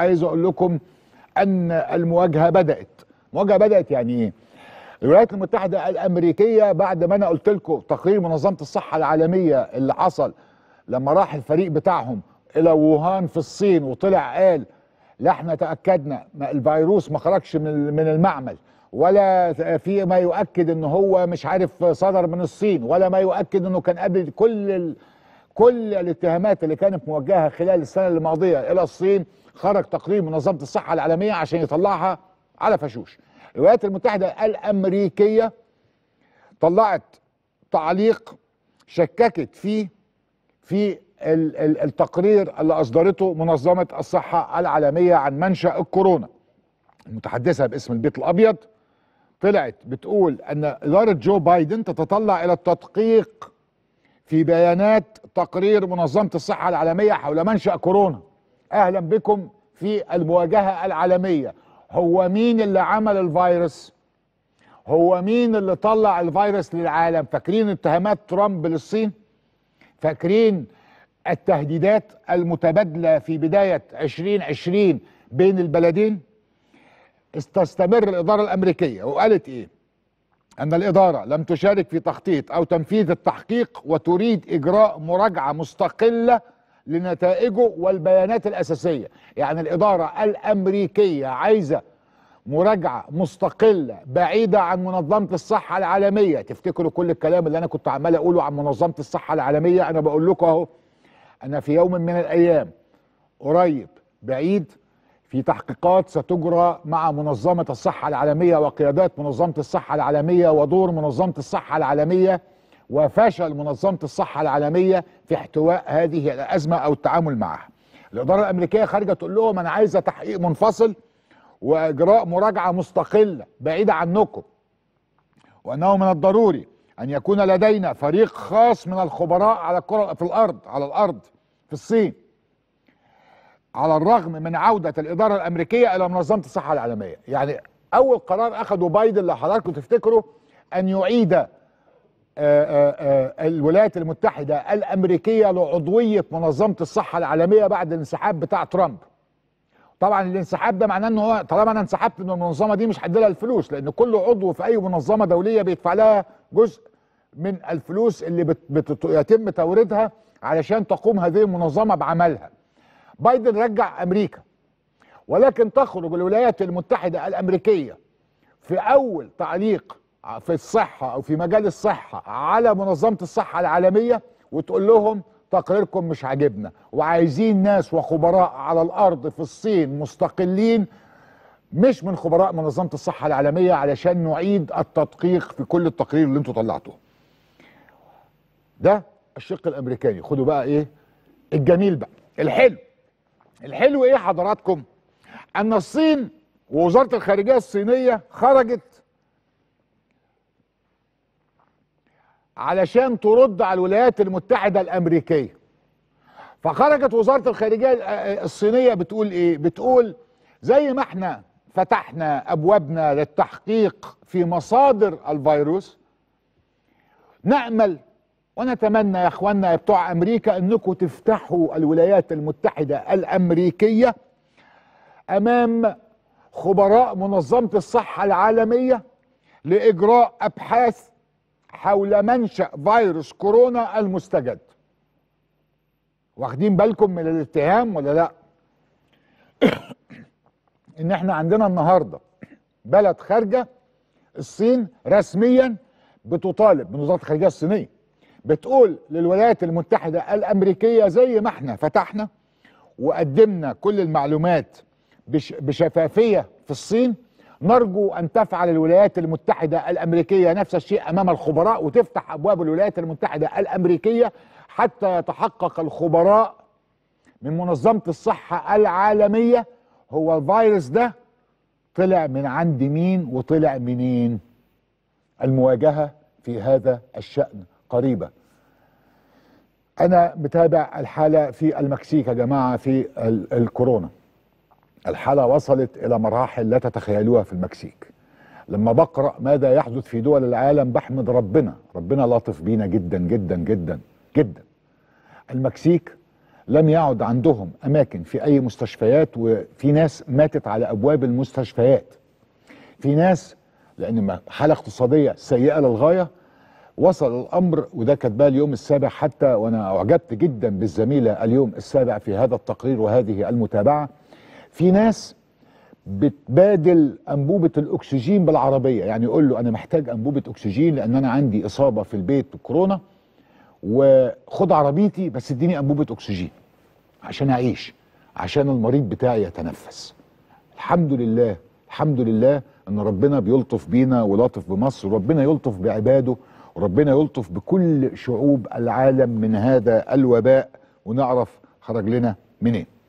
عايز اقول لكم ان المواجهه بدات المواجهه بدات يعني ايه الولايات المتحده الامريكيه بعد ما انا قلت لكم تقرير منظمه الصحه العالميه اللي حصل لما راح الفريق بتاعهم الى ووهان في الصين وطلع قال لا احنا تاكدنا الفيروس ما خرجش من من المعمل ولا في ما يؤكد ان هو مش عارف صدر من الصين ولا ما يؤكد انه كان قبل كل كل الاتهامات اللي كانت موجهه خلال السنه الماضيه الى الصين خرج تقرير منظمه الصحه العالميه عشان يطلعها على فشوش. الولايات المتحده الامريكيه طلعت تعليق شككت فيه في التقرير اللي اصدرته منظمه الصحه العالميه عن منشا الكورونا المتحدثه باسم البيت الابيض طلعت بتقول ان اداره جو بايدن تتطلع الى التدقيق في بيانات تقرير منظمة الصحة العالمية حول منشأ كورونا أهلا بكم في المواجهة العالمية هو مين اللي عمل الفيروس هو مين اللي طلع الفيروس للعالم فاكرين اتهامات ترامب للصين فاكرين التهديدات المتبادلة في بداية 2020 بين البلدين استستمر الإدارة الأمريكية وقالت إيه أن الإدارة لم تشارك في تخطيط أو تنفيذ التحقيق وتريد إجراء مراجعة مستقلة لنتائجه والبيانات الأساسية يعني الإدارة الأمريكية عايزة مراجعة مستقلة بعيدة عن منظمة الصحة العالمية تفتكروا كل الكلام اللي أنا كنت عمال أقوله عن منظمة الصحة العالمية أنا بقول لكم أهو أنا في يوم من الأيام قريب بعيد في تحقيقات ستجرى مع منظمة الصحة العالمية وقيادات منظمة الصحة العالمية ودور منظمة الصحة العالمية وفشل منظمة الصحة العالمية في احتواء هذه الأزمة أو التعامل معها الإدارة الأمريكية خارجة تقول لهم أنا عايزة تحقيق منفصل وإجراء مراجعة مستقلة بعيدة عنكم وأنه من الضروري أن يكون لدينا فريق خاص من الخبراء على الكرة في الأرض على الأرض في الصين على الرغم من عودة الإدارة الأمريكية إلى منظمة الصحة العالمية يعني أول قرار أخذه بايدن اللي حضراتكم تفتكروا أن يعيد آه، آه، آه، الولايات المتحدة الأمريكية لعضوية منظمة الصحة العالمية بعد الانسحاب بتاع ترامب طبعا الانسحاب ده معناه ان هو طالما انا انسحبت من المنظمه دي مش لها الفلوس لان كل عضو في اي منظمه دوليه بيدفع لها جزء من الفلوس اللي بت... بت... يتم توريدها علشان تقوم هذه المنظمه بعملها بايدن رجع امريكا ولكن تخرج الولايات المتحده الامريكيه في اول تعليق في الصحه او في مجال الصحه على منظمه الصحه العالميه وتقول لهم تقريركم مش عاجبنا وعايزين ناس وخبراء على الارض في الصين مستقلين مش من خبراء منظمه الصحه العالميه علشان نعيد التدقيق في كل التقرير اللي انتوا طلعتوه. ده الشق الامريكاني خدوا بقى ايه الجميل بقى الحلو الحلو ايه حضراتكم ان الصين ووزاره الخارجيه الصينيه خرجت علشان ترد على الولايات المتحده الامريكيه فخرجت وزاره الخارجيه آه، الصينيه بتقول ايه بتقول زي ما احنا فتحنا ابوابنا للتحقيق في مصادر الفيروس نامل ونتمنى يا اخواننا بتوع امريكا انكم تفتحوا الولايات المتحده الامريكيه امام خبراء منظمه الصحه العالميه لاجراء ابحاث حول منشا فيروس كورونا المستجد واخدين بالكم من الاتهام ولا لا ان احنا عندنا النهارده بلد خارجه الصين رسميا بتطالب من وزاره الخارجيه الصينيه بتقول للولايات المتحدة الأمريكية زي ما احنا فتحنا وقدمنا كل المعلومات بشفافية في الصين نرجو أن تفعل الولايات المتحدة الأمريكية نفس الشيء أمام الخبراء وتفتح أبواب الولايات المتحدة الأمريكية حتى يتحقق الخبراء من منظمة الصحة العالمية هو الفيروس ده طلع من عند مين وطلع منين المواجهة في هذا الشأن قريبة أنا بتابع الحالة في المكسيك يا جماعة في الكورونا الحالة وصلت إلى مراحل لا تتخيلوها في المكسيك لما بقرأ ماذا يحدث في دول العالم بحمد ربنا ربنا لطف بينا جدا جدا جدا جدا المكسيك لم يعد عندهم أماكن في أي مستشفيات وفي ناس ماتت على أبواب المستشفيات في ناس لأن حالة اقتصادية سيئة للغاية وصل الامر وده كاتباه اليوم السابع حتى وانا اعجبت جدا بالزميله اليوم السابع في هذا التقرير وهذه المتابعه في ناس بتبادل انبوبه الاكسجين بالعربيه يعني يقول له انا محتاج انبوبه اكسجين لان انا عندي اصابه في البيت بكورونا وخد عربيتي بس اديني انبوبه اكسجين عشان اعيش عشان المريض بتاعي يتنفس الحمد لله الحمد لله ان ربنا بيلطف بينا ولطف بمصر ربنا يلطف بعباده وربنا يلطف بكل شعوب العالم من هذا الوباء ونعرف خرج لنا منين